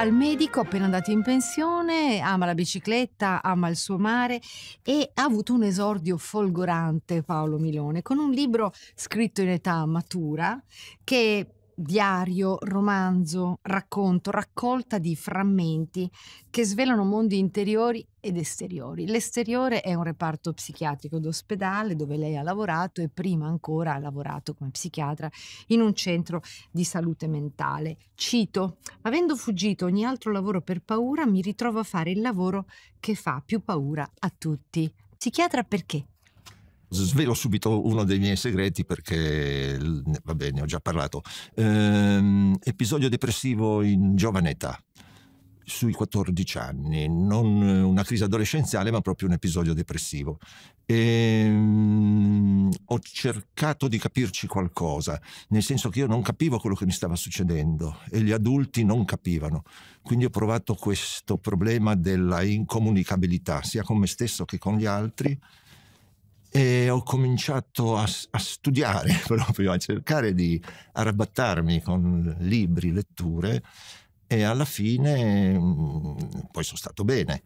fa il medico appena andato in pensione, ama la bicicletta, ama il suo mare e ha avuto un esordio folgorante Paolo Milone con un libro scritto in età matura che diario, romanzo, racconto, raccolta di frammenti che svelano mondi interiori ed esteriori. L'esteriore è un reparto psichiatrico d'ospedale dove lei ha lavorato e prima ancora ha lavorato come psichiatra in un centro di salute mentale. Cito, avendo fuggito ogni altro lavoro per paura, mi ritrovo a fare il lavoro che fa più paura a tutti. Psichiatra perché? svelo subito uno dei miei segreti perché, va bene, ho già parlato. Ehm, episodio depressivo in giovane età, sui 14 anni, non una crisi adolescenziale ma proprio un episodio depressivo. Ehm, ho cercato di capirci qualcosa, nel senso che io non capivo quello che mi stava succedendo e gli adulti non capivano. Quindi ho provato questo problema della incomunicabilità, sia con me stesso che con gli altri e ho cominciato a, a, studiare proprio, a cercare di arrabattarmi con libri, letture e alla fine mm, poi sono stato bene.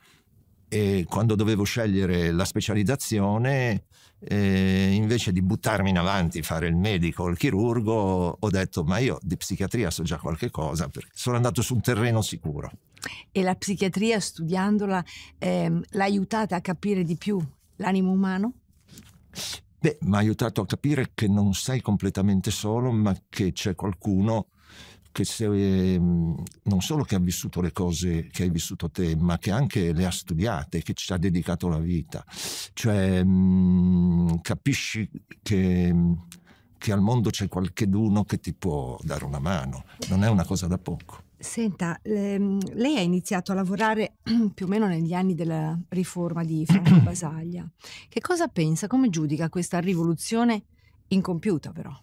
E quando dovevo scegliere la specializzazione, eh, invece di buttarmi in avanti, fare il medico o il chirurgo, ho detto ma io di psichiatria so già qualche cosa, perché sono andato su un terreno sicuro. E la psichiatria studiandola eh, l'ha aiutata a capire di più l'animo umano? Beh, mi ha aiutato a capire che non sei completamente solo, ma che c'è qualcuno che se, ehm, non solo che ha vissuto le cose che hai vissuto te, ma che anche le ha studiate, che ci ha dedicato la vita. Cioè, mm, capisci che, mm, che al mondo c'è qualcheduno che ti può dare una mano, non è una cosa da poco. Senta, ehm, lei ha iniziato a lavorare più o meno negli anni della riforma di Franco Basaglia. Che cosa pensa, come giudica questa rivoluzione incompiuta però?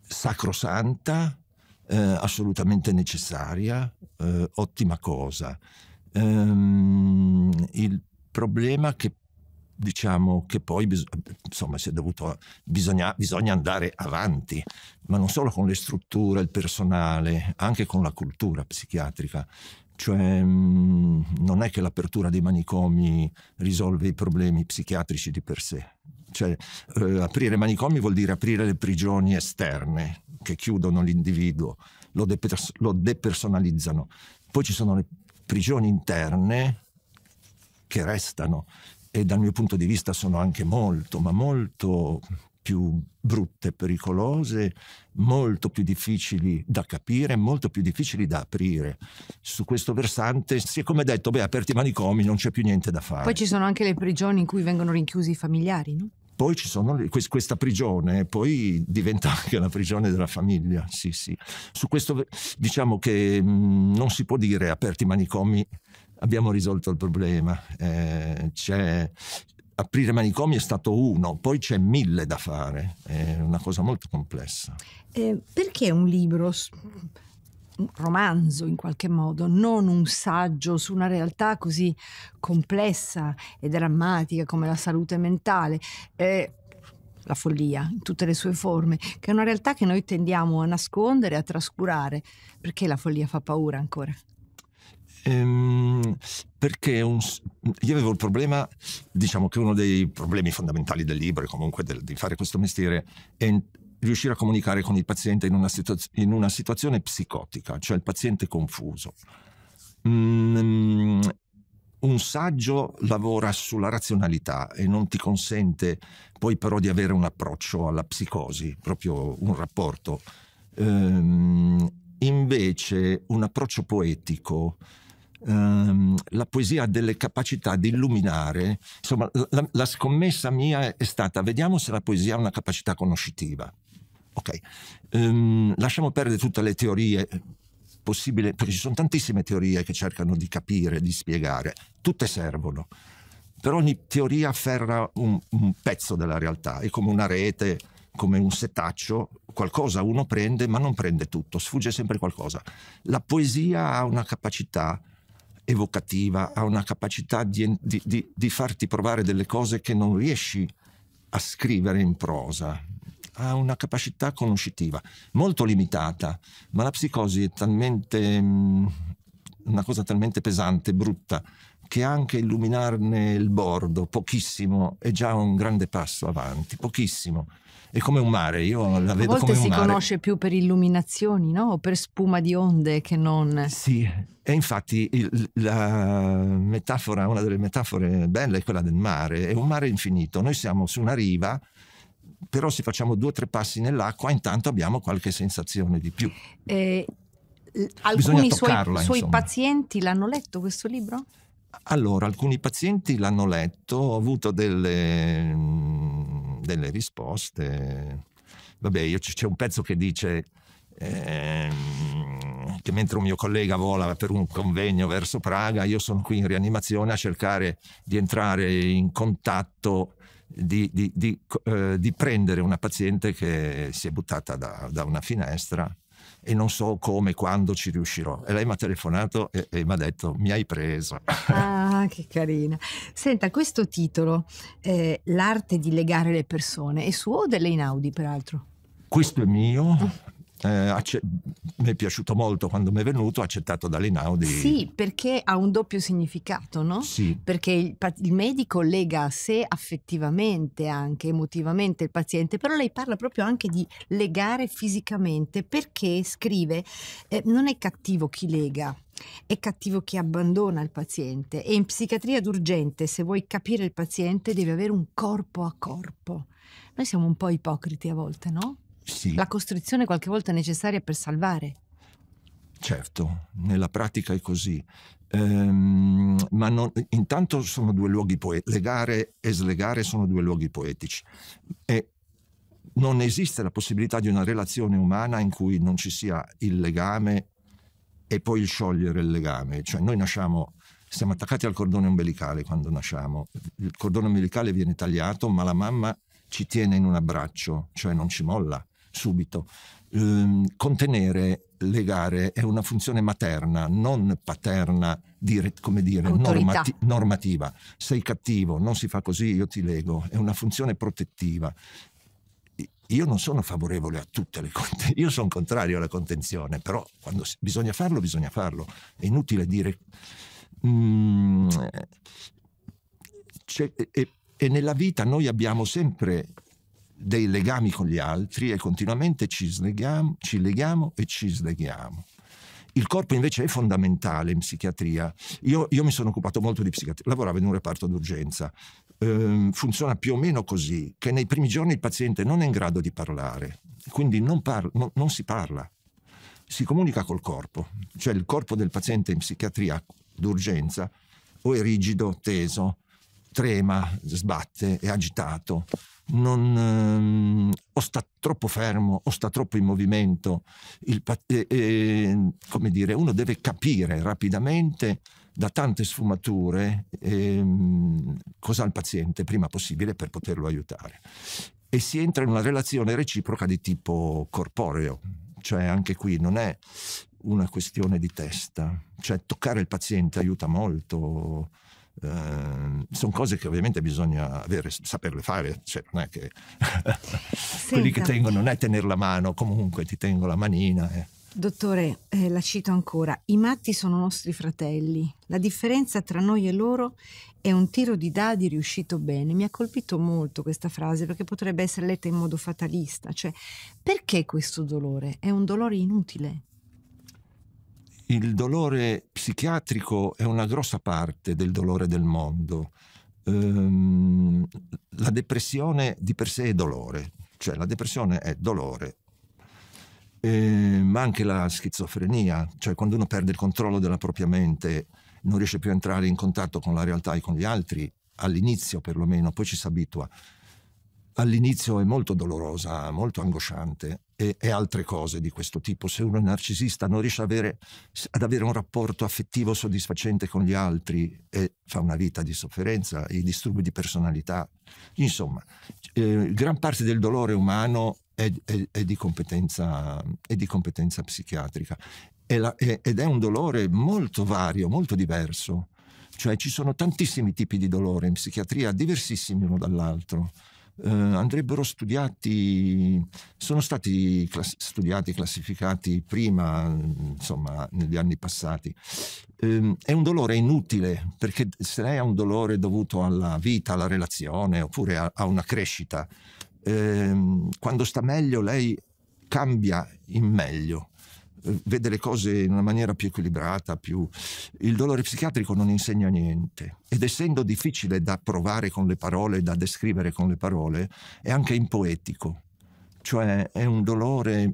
Sacrosanta, eh, assolutamente necessaria, eh, ottima cosa. Ehm, il problema che diciamo che poi bis- insomma, dovuto, bisogna, bisogna, andare avanti, ma non solo con le strutture, il personale, anche con la cultura psichiatrica. Cioè mh, mm, non è che l'apertura dei manicomi risolve i problemi psichiatrici di per sé. Cioè, eh, aprire manicomi vuol dire aprire le prigioni esterne che chiudono l'individuo, lo, depers- lo depersonalizzano. Poi ci sono le prigioni interne che restano e dal mio punto di vista sono anche molto, ma molto più brutte, pericolose, molto più difficili da capire, molto più difficili da aprire. Su questo versante si è come detto, beh, aperti i manicomi, non c'è più niente da fare. Poi ci sono anche le prigioni in cui vengono rinchiusi i familiari, no? Poi ci sono questa prigione, poi diventa anche la prigione della famiglia, sì, sì. Su questo diciamo che mh, mm, non si può dire aperti i manicomi abbiamo risolto il problema. Eh, aprire manicomi è stato uno, poi c'è mille da fare, è una cosa molto complessa. Eh, perché un libro, un romanzo in qualche modo, non un saggio su una realtà così complessa e drammatica come la salute mentale? Eh, la follia in tutte le sue forme, che è una realtà che noi tendiamo a nascondere, a trascurare, perché la follia fa paura ancora. Ehm, perché un, io avevo il problema, diciamo che uno dei problemi fondamentali del libro e comunque del, di fare questo mestiere è riuscire a comunicare con il paziente in una, situaz in una situazione psicotica, cioè il paziente confuso. Mm, un saggio lavora sulla razionalità e non ti consente poi però di avere un approccio alla psicosi, proprio un rapporto. Ehm, invece un approccio poetico ehm, la poesia ha delle capacità di illuminare. Insomma, la, la scommessa mia è stata, vediamo se la poesia ha una capacità conoscitiva. Ok, ehm, lasciamo perdere tutte le teorie eh, possibili, perché ci sono tantissime teorie che cercano di capire, di spiegare, tutte servono, però ogni teoria afferra un, un pezzo della realtà, è come una rete, come un setaccio, qualcosa uno prende ma non prende tutto, sfugge sempre qualcosa. La poesia ha una capacità evocativa, ha una capacità di, di, di, di farti provare delle cose che non riesci a scrivere in prosa. Ha una capacità conoscitiva molto limitata, ma la psicosi è talmente mh, mm, una cosa talmente pesante, brutta, che anche illuminarne il bordo, pochissimo, è già un grande passo avanti, pochissimo. È come un mare, io la vedo come un mare. A volte si conosce più per illuminazioni, no? O per spuma di onde che non... Sì, e infatti il, la metafora, una delle metafore belle è quella del mare, è un mare infinito. Noi siamo su una riva, però se facciamo due o tre passi nell'acqua intanto abbiamo qualche sensazione di più. E... Eh, alcuni toccarla, suoi, suoi pazienti l'hanno letto questo libro? Allora, alcuni pazienti l'hanno letto, ho avuto delle, mm, delle risposte. Vabbè, c'è un pezzo che dice eh, che mentre un mio collega vola per un convegno verso Praga, io sono qui in rianimazione a cercare di entrare in contatto, di, di, di, eh, di prendere una paziente che si è buttata da, da una finestra e non so come, quando ci riuscirò. E lei mi ha telefonato e, e mi ha detto mi hai preso. Ah, che carina. Senta, questo titolo, eh, L'arte di legare le persone, è suo o dell'Einaudi, peraltro? Questo è mio, ah. Eh, acce- mi è piaciuto molto quando mi è venuto, accettato dall'Inaudi. Sì, perché ha un doppio significato, no? Sì. Perché il, il medico lega a sé affettivamente, anche emotivamente il paziente, però lei parla proprio anche di legare fisicamente perché scrive, eh, non è cattivo chi lega, è cattivo chi abbandona il paziente e in psichiatria d'urgente se vuoi capire il paziente devi avere un corpo a corpo. Noi siamo un po' ipocriti a volte, no? Sì. La costrizione qualche volta è necessaria per salvare. Certo, nella pratica è così. Ehm, ma non, intanto sono due luoghi poetici, legare e slegare sono due luoghi poetici. E non esiste la possibilità di una relazione umana in cui non ci sia il legame e poi il sciogliere il legame. Cioè noi nasciamo, siamo attaccati al cordone umbilicale quando nasciamo. Il cordone umbilicale viene tagliato, ma la mamma ci tiene in un abbraccio, cioè non ci molla subito. Ehm, contenere le gare è una funzione materna, non paterna, dire, come dire, normati- normativa. Sei cattivo, non si fa così, io ti leggo. È una funzione protettiva. Io non sono favorevole a tutte le contenzioni, io sono contrario alla contenzione, però quando si- bisogna farlo, bisogna farlo. È inutile dire... Mm, e, e nella vita noi abbiamo sempre dei legami con gli altri e continuamente ci, sleghiamo, ci leghiamo e ci sleghiamo. Il corpo invece è fondamentale in psichiatria. Io, io mi sono occupato molto di psichiatria, lavoravo in un reparto d'urgenza. Eh, funziona più o meno così, che nei primi giorni il paziente non è in grado di parlare, quindi non, parla, no, non si parla, si comunica col corpo. Cioè il corpo del paziente in psichiatria d'urgenza o è rigido, teso, trema, sbatte, è agitato non, ehm, o sta troppo fermo o sta troppo in movimento. Il, eh, eh, come dire, uno deve capire rapidamente da tante sfumature ehm, cosa ha il paziente prima possibile per poterlo aiutare. E si entra in una relazione reciproca di tipo corporeo, cioè anche qui non è una questione di testa, cioè toccare il paziente aiuta molto Ehm, sono cose che ovviamente bisogna avere, saperle fare, cioè non è che quelli che tengo non è tenere la mano, comunque ti tengo la manina. Eh. Dottore, eh, la cito ancora, i matti sono nostri fratelli, la differenza tra noi e loro è un tiro di dadi riuscito bene. Mi ha colpito molto questa frase perché potrebbe essere letta in modo fatalista, cioè perché questo dolore? È un dolore inutile, il dolore psichiatrico è una grossa parte del dolore del mondo. Ehm, la depressione di per sé è dolore, cioè la depressione è dolore, ehm, ma anche la schizofrenia, cioè quando uno perde il controllo della propria mente, non riesce più a entrare in contatto con la realtà e con gli altri, all'inizio perlomeno, poi ci si abitua. All'inizio è molto dolorosa, molto angosciante, e, e, altre cose di questo tipo. Se uno è narcisista non riesce ad avere, ad avere un rapporto affettivo soddisfacente con gli altri e fa una vita di sofferenza, i disturbi di personalità. Insomma, eh, gran parte del dolore umano è, è, è, di, competenza, è di, competenza, psichiatrica la, ed è un dolore molto vario, molto diverso. Cioè ci sono tantissimi tipi di dolore in psichiatria, diversissimi uno dall'altro eh, andrebbero studiati, sono stati class- studiati, classificati prima, insomma, negli anni passati. Eh, è un dolore inutile, perché se lei ha un dolore dovuto alla vita, alla relazione, oppure a, a una crescita, eh, quando sta meglio lei cambia in meglio vede le cose in una maniera più equilibrata, più... il dolore psichiatrico non insegna niente ed essendo difficile da provare con le parole, da descrivere con le parole, è anche impoetico, cioè è un dolore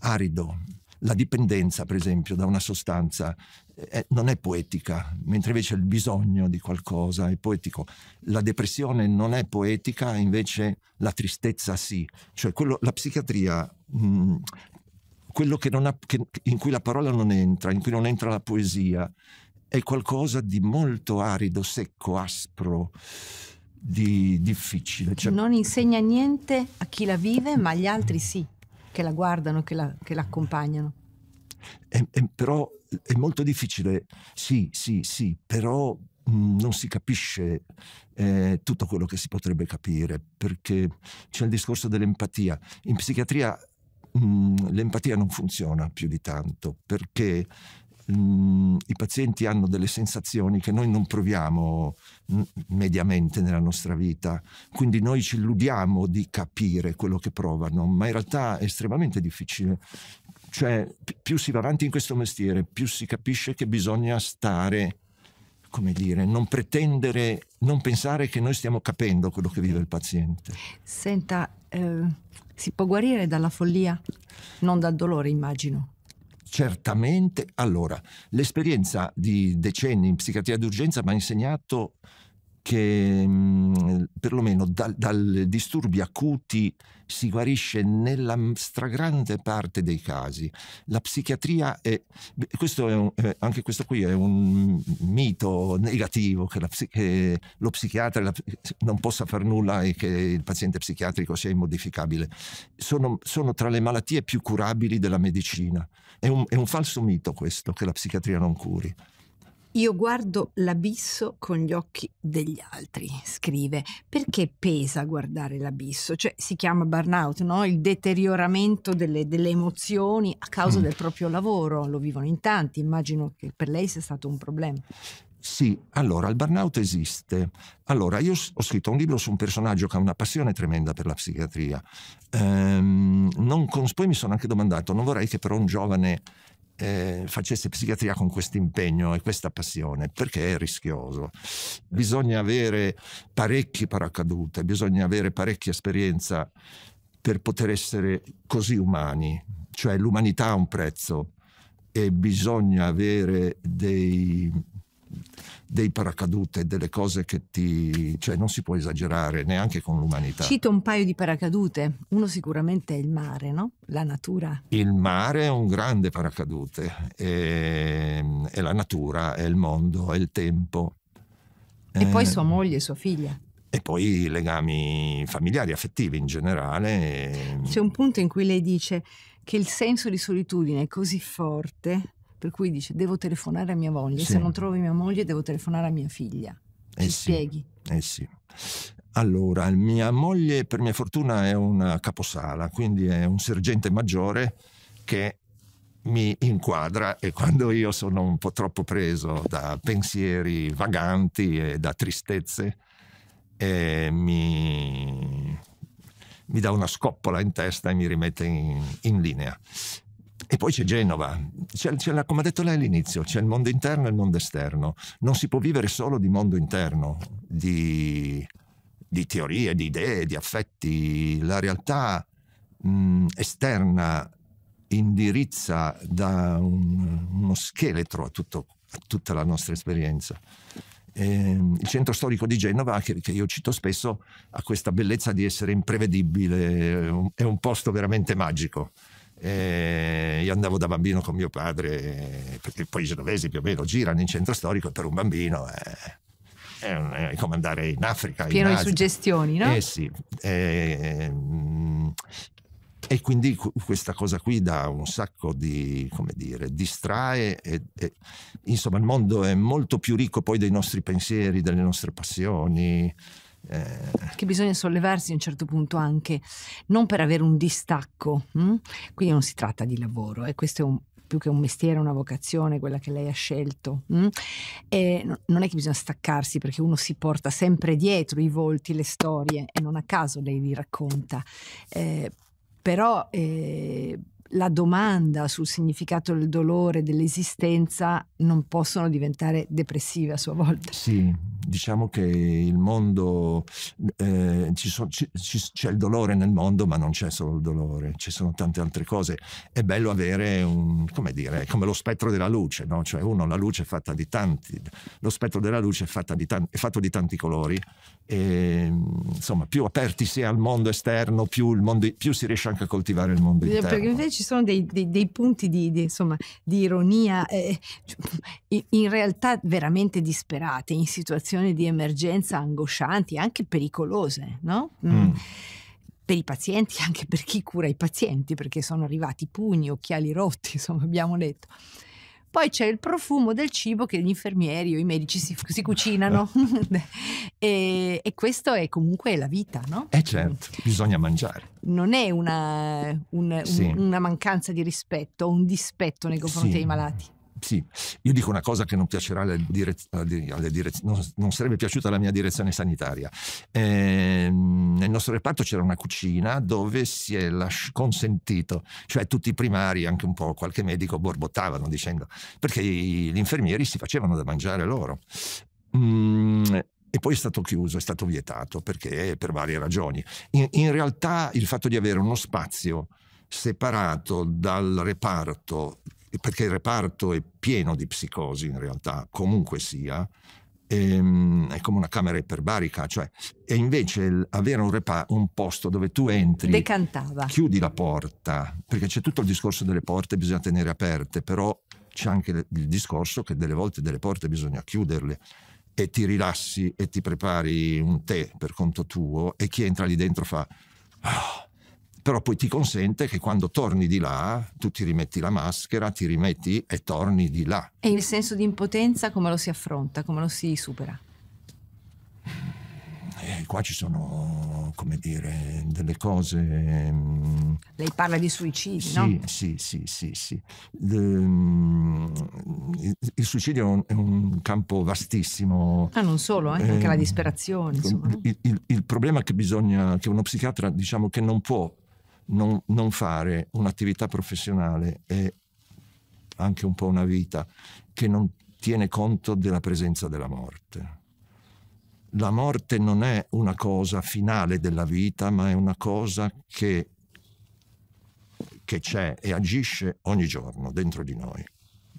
arido. La dipendenza, per esempio, da una sostanza è, eh, non è poetica, mentre invece il bisogno di qualcosa è poetico. La depressione non è poetica, invece la tristezza sì. Cioè quello, la psichiatria mh, mm, quello che non ha, che, in cui la parola non entra, in cui non entra la poesia, è qualcosa di molto arido, secco, aspro, di difficile. Cioè... Non insegna niente a chi la vive, ma agli altri sì, che la guardano, che la, che l'accompagnano. È, è, però è molto difficile, sì, sì, sì, però mh, mm, non si capisce eh, tutto quello che si potrebbe capire, perché c'è il discorso dell'empatia. In psichiatria Mm, l'empatia non funziona più di tanto perché mh, mm, i pazienti hanno delle sensazioni che noi non proviamo mh, mm, mediamente nella nostra vita, quindi noi ci illudiamo di capire quello che provano, ma in realtà è estremamente difficile. Cioè, più si va avanti in questo mestiere, più si capisce che bisogna stare come dire, non pretendere, non pensare che noi stiamo capendo quello che vive il paziente. Senta, eh, si può guarire dalla follia, non dal dolore, immagino. Certamente, allora, l'esperienza di decenni in psichiatria d'urgenza mi ha insegnato che mh, mhmm, perlomeno dai disturbi acuti si guarisce nella mhmm, stragrande parte dei casi. La psichiatria è, questo è un, eh, anche questo qui è un mito negativo, che, la, che eh, lo psichiatra la, eh, non possa fare nulla e che il paziente psichiatrico sia immodificabile. Sono, sono tra le malattie più curabili della medicina. È un, è un falso mito questo, che la psichiatria non curi. Io guardo l'abisso con gli occhi degli altri, scrive. Perché pesa guardare l'abisso? Cioè si chiama burnout, no? Il deterioramento delle, delle emozioni a causa mm. del proprio lavoro. Lo vivono in tanti, immagino che per lei sia stato un problema. Sì, allora il burnout esiste. Allora, io ho scritto un libro su un personaggio che ha una passione tremenda per la psichiatria. Ehm, con, poi mi sono anche domandato, non vorrei che però un giovane eh, facesse psichiatria con questo impegno e questa passione, perché è rischioso. Bisogna avere parecchi paracadute, bisogna avere parecchia esperienza per poter essere così umani, cioè l'umanità ha un prezzo e bisogna avere dei dei paracadute, delle cose che ti... cioè non si può esagerare neanche con l'umanità. Cito un paio di paracadute, uno sicuramente è il mare, no? La natura. Il mare è un grande paracadute, è, ehm, è la natura, è il mondo, è il tempo. E eh... poi sua moglie, sua figlia. E poi i legami familiari, affettivi in generale. Ehm. C'è un punto in cui lei dice che il senso di solitudine è così forte per cui dice devo telefonare a mia moglie, sì. se non trovo mia moglie devo telefonare a mia figlia. Ci eh spieghi? Sì. Eh sì. Allora, mia moglie per mia fortuna è una caposala, quindi è un sergente maggiore che mi inquadra e quando io sono un po' troppo preso da pensieri vaganti e da tristezze, e eh, mi, mi dà una scoppola in testa e mi rimette in, in linea. E poi c'è Genova, c'è, c'è la, come ha detto lei all'inizio, c'è il mondo interno e il mondo esterno. Non si può vivere solo di mondo interno, di, di teorie, di idee, di affetti. La realtà mh, esterna indirizza da un, uno scheletro a, tutto, a, tutta la nostra esperienza. E, ehm, il centro storico di Genova, che, che, io cito spesso, ha questa bellezza di essere imprevedibile, è un, è un posto veramente magico. Eh, io andavo da bambino con mio padre, perché poi i genovesi più o meno girano in centro storico per un bambino. Eh, è, come andare in Africa. Pieno di suggestioni, no? Eh sì. Eh, e quindi questa cosa qui dà un sacco di, come dire, distrae. E, e, insomma, il mondo è molto più ricco poi dei nostri pensieri, delle nostre passioni. Eh. Che bisogna sollevarsi a un certo punto anche, non per avere un distacco, mh? Hm? quindi non si tratta di lavoro e eh, questo è un, più che un mestiere, una vocazione, quella che lei ha scelto. Mm? No, non è che bisogna staccarsi perché uno si porta sempre dietro i volti, le storie e non a caso lei li racconta. Eh, però eh, la domanda sul significato del dolore, dell'esistenza, non possono diventare depressive a sua volta. Sì, diciamo che il mondo, eh, ci so, ci, ci, c'è il dolore nel mondo, ma non c'è solo il dolore, ci sono tante altre cose. È bello avere un, come dire, come lo spettro della luce, no? cioè uno, la luce è fatta di tanti, lo spettro della luce è, fatta di tanti, è fatto di tanti colori e insomma più aperti si è al mondo esterno, più, mondo, più si riesce anche a coltivare il mondo interno. Perché invece ci sono dei, dei, dei punti di, di, insomma, di ironia, eh, cioè, in realtà veramente disperate, in situazioni situazioni di emergenza angoscianti, anche pericolose, no? Mm. mm. Per i pazienti, anche per chi cura i pazienti, perché sono arrivati pugni, occhiali rotti, insomma, abbiamo detto. Poi c'è il profumo del cibo che gli infermieri o i medici si, si cucinano. e, e, questo è comunque la vita, no? Eh certo, bisogna mangiare. Non è una, un, sì. un, una mancanza di rispetto un dispetto nei confronti sì. dei malati. Sì, io dico una cosa che non piacerà alla direzione, alla direzione non, non, sarebbe piaciuta alla mia direzione sanitaria. Eh, nel nostro reparto c'era una cucina dove si è lasci- consentito, cioè tutti i primari, anche un po' qualche medico, borbottavano dicendo perché gli infermieri si facevano da mangiare loro. Mm, e poi è stato chiuso, è stato vietato perché per varie ragioni. In, in realtà il fatto di avere uno spazio separato dal reparto perché il reparto è pieno di psicosi in realtà, comunque sia, ehm, è come una camera iperbarica, cioè, e invece avere un, repa- un posto dove tu entri, Decantava. chiudi la porta, perché c'è tutto il discorso delle porte, bisogna tenere aperte, però c'è anche il discorso che delle volte delle porte bisogna chiuderle e ti rilassi e ti prepari un tè per conto tuo e chi entra lì dentro fa... Oh, però poi ti consente che quando torni di là tu ti rimetti la maschera, ti rimetti e torni di là. E il senso di impotenza come lo si affronta, come lo si supera? E eh, qua ci sono, come dire, delle cose... Mm, Lei parla di suicidi, sì, no? Sì, sì, sì, sì. Mm, il suicidio è un, è un campo vastissimo. Ma ah, non solo, eh? anche eh, la disperazione. Il, il, il, problema che bisogna, che uno psichiatra diciamo che non può non, non fare un'attività professionale è anche un po' una vita che non tiene conto della presenza della morte. La morte non è una cosa finale della vita, ma è una cosa che, che c'è e agisce ogni giorno dentro di noi.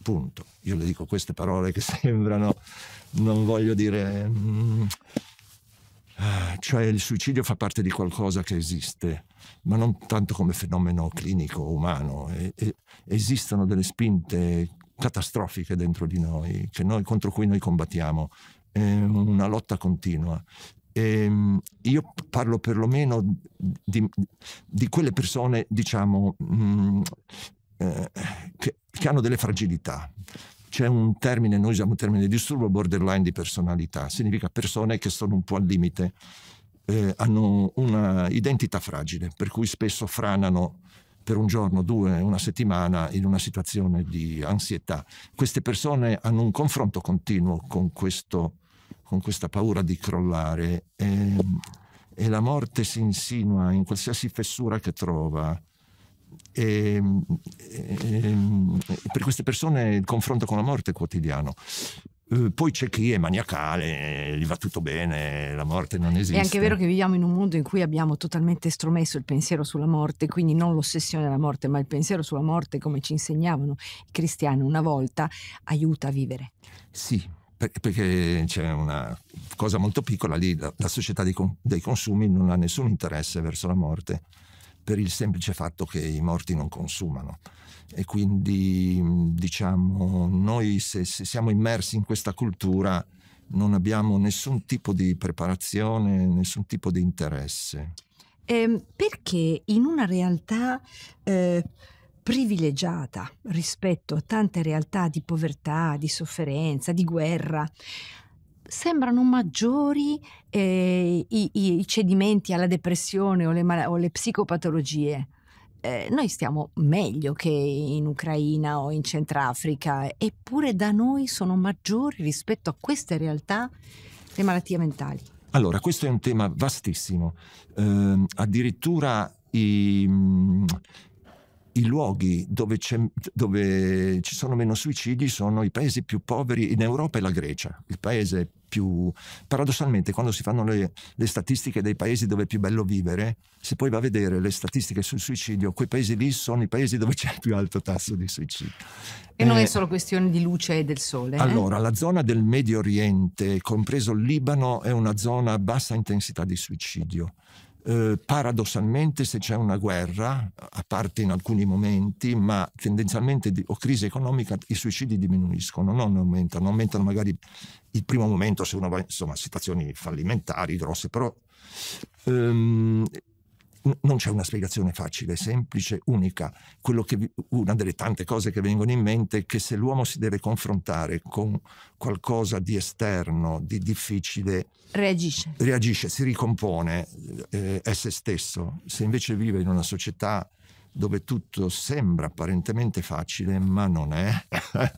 Punto. Io le dico queste parole che sembrano, non voglio dire... Mm, Ah, cioè il suicidio fa parte di qualcosa che esiste, ma non tanto come fenomeno clinico umano. E, e, esistono delle spinte catastrofiche dentro di noi, noi contro cui noi combattiamo. È una lotta continua. E ehm, io parlo perlomeno di, di quelle persone, diciamo, mh, mm, eh, che, che hanno delle fragilità c'è un termine, noi usiamo il termine disturbo borderline di personalità, significa persone che sono un po' al limite, eh, hanno una identità fragile, per cui spesso franano per un giorno, due, una settimana in una situazione di ansietà. Queste persone hanno un confronto continuo con, questo, con questa paura di crollare e, ehm, e, la morte si insinua in qualsiasi fessura che trova e, ehm, ehm, e, per queste persone il confronto con la morte è quotidiano. Eh, poi c'è chi è maniacale, gli va tutto bene, la morte non esiste. È anche vero che viviamo in un mondo in cui abbiamo totalmente estromesso il pensiero sulla morte, quindi non l'ossessione della morte, ma il pensiero sulla morte, come ci insegnavano i cristiani una volta, aiuta a vivere. Sì, perché c'è una cosa molto piccola lì, la, società dei, dei consumi non ha nessun interesse verso la morte per il semplice fatto che i morti non consumano. E quindi, diciamo, noi se, se siamo immersi in questa cultura non abbiamo nessun tipo di preparazione, nessun tipo di interesse. Eh, perché in una realtà eh, privilegiata rispetto a tante realtà di povertà, di sofferenza, di guerra, sembrano maggiori eh, i, i, cedimenti alla depressione o le, o le psicopatologie. Eh, noi stiamo meglio che in Ucraina o in Centrafrica, eppure da noi sono maggiori rispetto a queste realtà le malattie mentali. Allora, questo è un tema vastissimo. Eh, addirittura i, mm, i luoghi dove, dove, ci sono meno suicidi sono i paesi più poveri in Europa e la Grecia, il paese più... Paradossalmente, quando si fanno le, le, statistiche dei paesi dove è più bello vivere, se poi va a vedere le statistiche sul suicidio, quei paesi lì sono i paesi dove c'è il più alto tasso di suicidio. E eh, non è eh, solo questione di luce e del sole. Eh? Allora, eh? la zona del Medio Oriente, compreso il Libano, è una zona a bassa intensità di suicidio. Eh, paradossalmente se c'è una guerra, a parte in alcuni momenti, ma tendenzialmente o crisi economica, i suicidi diminuiscono, non aumentano, aumentano magari il primo momento se uno va, in situazioni fallimentari grosse, però ehm, non c'è una spiegazione facile, semplice, unica. Vi, una delle tante cose che vengono in mente è che se l'uomo si deve confrontare con qualcosa di esterno, di difficile, reagisce, reagisce si ricompone, eh, è se stesso. Se invece vive in una società dove tutto sembra apparentemente facile, ma non è.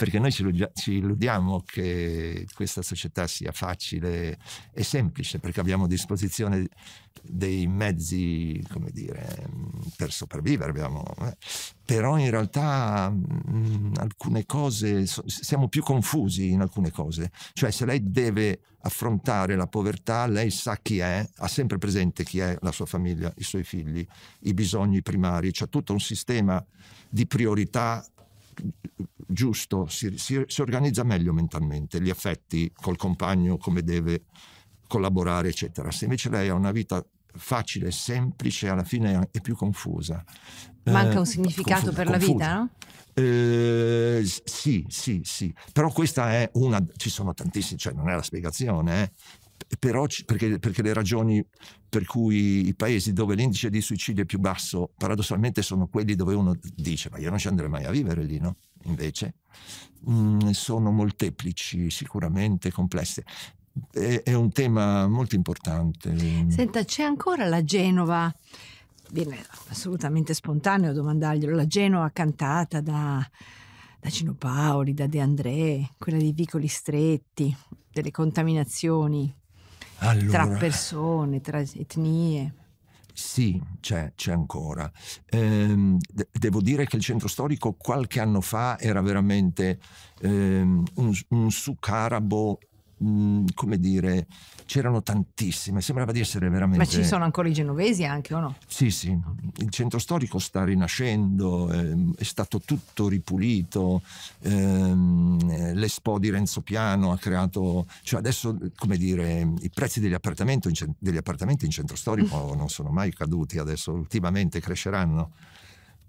perché noi ci, illudiamo che questa società sia facile e semplice, perché abbiamo a disposizione dei mezzi, come dire, per sopravvivere, abbiamo, eh. però in realtà mh, mm, alcune cose, siamo più confusi in alcune cose, cioè se lei deve affrontare la povertà, lei sa chi è, ha sempre presente chi è la sua famiglia, i suoi figli, i bisogni primari, c'è cioè tutto un sistema di priorità giusto, si, si, si organizza meglio mentalmente gli affetti col compagno, come deve collaborare, eccetera. Se invece lei ha una vita facile, semplice, alla fine è più confusa. Manca eh, un significato confusa, per confusa. la vita, no? Eh, sì, sì, sì, però questa è una, ci sono tantissime, cioè non è la spiegazione, eh però, perché, perché, le ragioni per cui i paesi dove l'indice di suicidio è più basso, paradossalmente, sono quelli dove uno dice: Ma io non ci andrei mai a vivere lì, no? Invece, mh, mm, sono molteplici, sicuramente complesse. È, è un tema molto importante. Senta, c'è ancora la Genova viene assolutamente spontaneo domandarglielo, la Genova cantata da, da Gino Paoli, da De André, quella dei vicoli stretti, delle contaminazioni allora, tra persone, tra etnie. Sì, c'è, ancora. Ehm, de devo dire che il centro storico qualche anno fa era veramente ehm, un, un sucarabo Mhmm, come dire, c'erano tantissime, sembrava di essere veramente... Ma ci sono ancora i genovesi anche o no? Sì, sì, il centro storico sta rinascendo, ehm, è stato tutto ripulito, ehm, l'Expo di Renzo Piano ha creato, cioè adesso come dire, i prezzi degli appartamenti, degli appartamenti in centro storico non sono mai caduti, adesso ultimamente cresceranno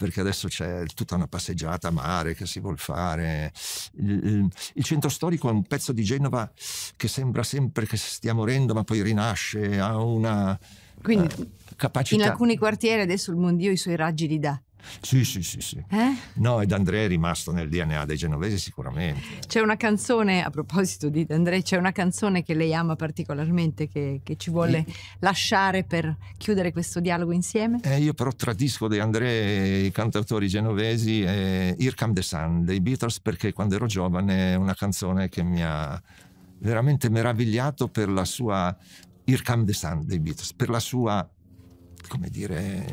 perché adesso c'è tutta una passeggiata a mare che si vuole fare. Il, il, centro storico è un pezzo di Genova che sembra sempre che stia morendo, ma poi rinasce, ha una Quindi, eh, capacità. In alcuni quartieri adesso il Mondio i suoi raggi li dà. Sì, sì, sì. sì. Eh? No, ed D'Andrea è rimasto nel DNA dei genovesi sicuramente. C'è una canzone, a proposito di D'Andrea, c'è una canzone che lei ama particolarmente, che, che ci vuole sì. lasciare per chiudere questo dialogo insieme? Eh, io però tradisco di André i cantautori genovesi, eh, Irkam the Sun dei Beatles, perché quando ero giovane è una canzone che mi ha veramente meravigliato per la sua... Irkam the Sun dei Beatles, per la sua come dire,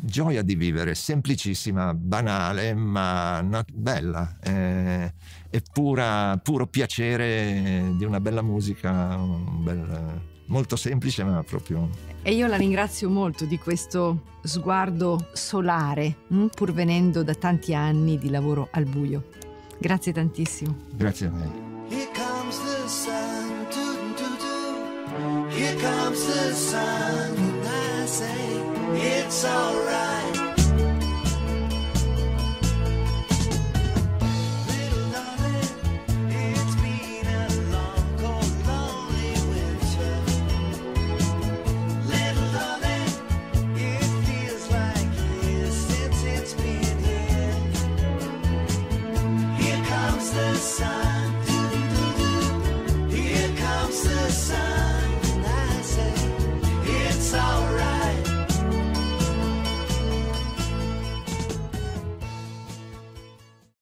gioia di vivere, semplicissima, banale, ma bella. Eh, e pura, puro piacere di una bella musica, un bel, molto semplice, ma proprio... E io la ringrazio molto di questo sguardo solare, hm, pur venendo da tanti anni di lavoro al buio. Grazie tantissimo. Grazie a me. Here comes the sun. It's alright.